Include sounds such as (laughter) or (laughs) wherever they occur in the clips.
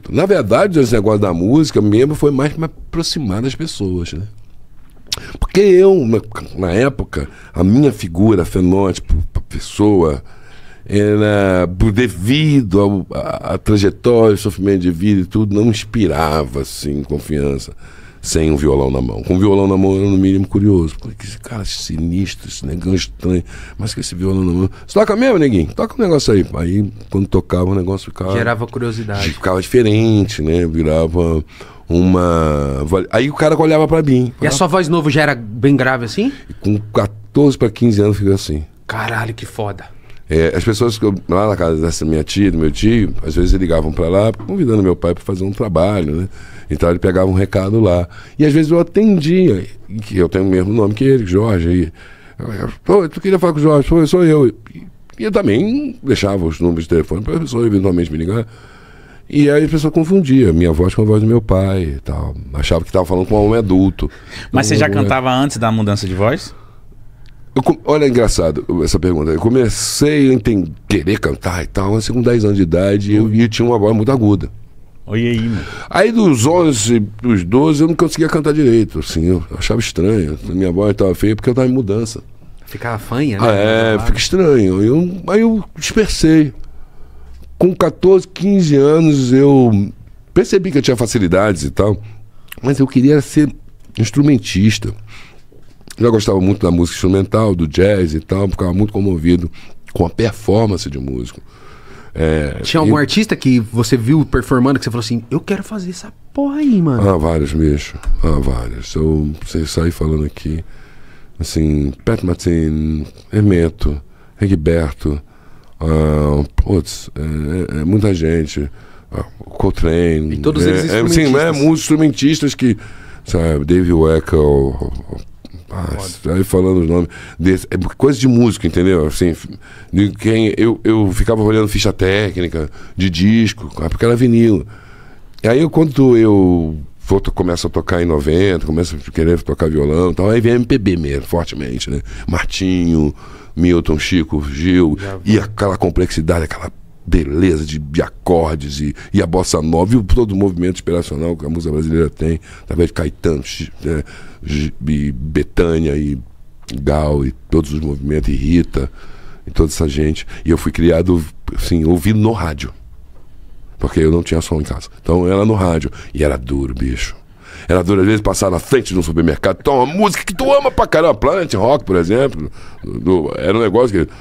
Então, na verdade, esse negócio da música mesmo foi mais para aproximar das pessoas, né? Porque eu, na, na época, a minha figura, fenótipo, pessoa, era devido à trajetória, sofrimento de vida e tudo, não inspirava assim confiança sem um violão na mão. Com um violão na mão eu era no mínimo curioso. Porque esse cara é sinistro, esse negão é estranho, mas com esse violão na mão. Você toca mesmo, neguinho? Toca um negócio aí. Aí quando tocava o negócio ficava. Gerava curiosidade. Ficava diferente, né? Virava uma. Aí o cara olhava para mim. Falava... E a sua voz novo já era bem grave assim? Com 14 para 15 anos ficou assim. Caralho, que foda. É, as pessoas que eu, lá na casa dessa minha tia, do meu tio, às vezes ligavam para lá convidando meu pai para fazer um trabalho, né? Então ele pegava um recado lá. E às vezes eu atendia, que eu tenho o mesmo nome que ele, Jorge. E, tu queria falar com o Jorge? Foi, sou eu. E, eu também deixava os números de telefone para a pessoa eventualmente me ligar. E aí a pessoa confundia minha voz com a voz do meu pai e tal. Achava que estava falando com um homem adulto. Mas você já é. cantava antes da mudança de voz? Eu, olha, é engraçado essa pergunta. Eu comecei a entender, querer cantar e tal, mas com 10 anos de idade, eu, eu tinha uma voz muito aguda. Olha aí, mano. Aí dos 11, dos 12, eu não conseguia cantar direito, assim, eu achava estranho. Minha voz estava feia porque eu estava em mudança. Ficava fanha, né? Ah, é, fica estranho. Eu, aí eu dispersei. Com 14, 15 anos, eu percebi que eu tinha facilidades e tal, mas eu queria ser instrumentista. Já gostava muito da música instrumental, do jazz e tal, ficava muito comovido com a performance de músico. É, Tinha algum artista que você viu performando que você falou assim: eu quero fazer essa porra aí, mano? Ah, vários, bicho. Ah, vários. Se eu se sair falando aqui, assim, Pat Martin, Hermeto, Egberto, ah, putz, é, é, é, muita gente, ah, Coltrane. E todos eles é, instrumentistas. É, sim, né, muitos instrumentistas que, sabe, Dave Weckl, Rapaz, aí falando os nomes. Desse, é coisa de músico, entendeu? Assim, de quem, eu, eu ficava olhando ficha técnica de disco, porque era vinilo. E aí quando eu vou, começo a tocar em 90, começo a querer tocar violão e tal, aí vem MPB mesmo, fortemente, né? Martinho, Milton, Chico, Gil, e aquela complexidade, aquela beleza de, de acordes e, e, a bossa nova, e todo o movimento inspiracional que a música brasileira tem, através de Caetano, né, e Betânia e Gal e todos os movimentos, e Rita, e toda essa gente. E eu fui criado, assim, ouvindo no rádio. Porque eu não tinha som em casa. Então era no rádio. E era duro, bicho. Era duro, às vezes, passar na frente de um supermercado, então uma música que tu ama pra caramba, Planet Rock, por exemplo. Do, do, era um negócio que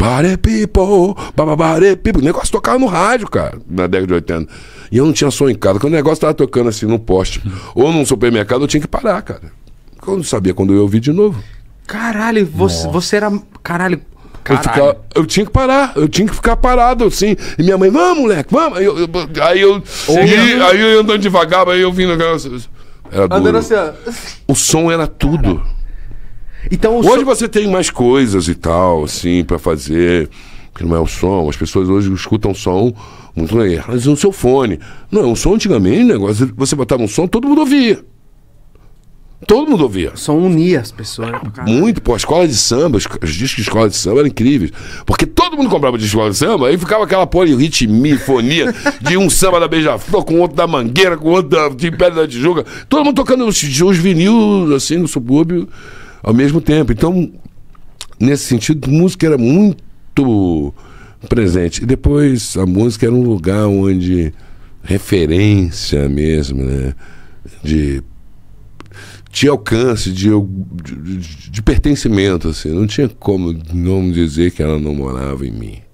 Body people, body people. O negócio tocava no rádio, cara, na década de 80. E eu não tinha som em casa. Quando o negócio tava tocando assim no poste uhum. ou num supermercado, eu tinha que parar, cara. Eu não sabia quando eu ia ouvir de novo. Caralho, você, você era. Caralho. caralho. Eu, ficava, eu, tinha que parar, eu tinha que ficar parado assim. E minha mãe, vamos, moleque, vamos. Aí eu, eu, aí, eu e, aí eu andando devagar, aí eu vindo. Assim, era duro. Andando assim, ó. O som era tudo. Caralho. Então, hoje so... você tem mais coisas e tal, assim, para fazer, que não é o som. As pessoas hoje escutam som muito legal, mas o seu fone. Não, é um som antigamente, negócio, você botava um som, todo mundo ouvia. Todo mundo ouvia. O som unia as pessoas. Né, muito, pô. A escola de samba, os, os discos de escola de samba eram incríveis. Porque todo mundo comprava de escola de samba, aí ficava aquela polirritmia, fonia, (laughs) de um samba da Beija-Flor, com outro da Mangueira, com outro da, de Pedra da Tijuca. Todo mundo tocando os, os vinil, assim, no subúrbio ao mesmo tempo. Então, nesse sentido, música era muito presente. E depois a música era um lugar onde referência mesmo, né? De, de alcance, de, de, de pertencimento, assim. Não tinha como não dizer que ela não morava em mim.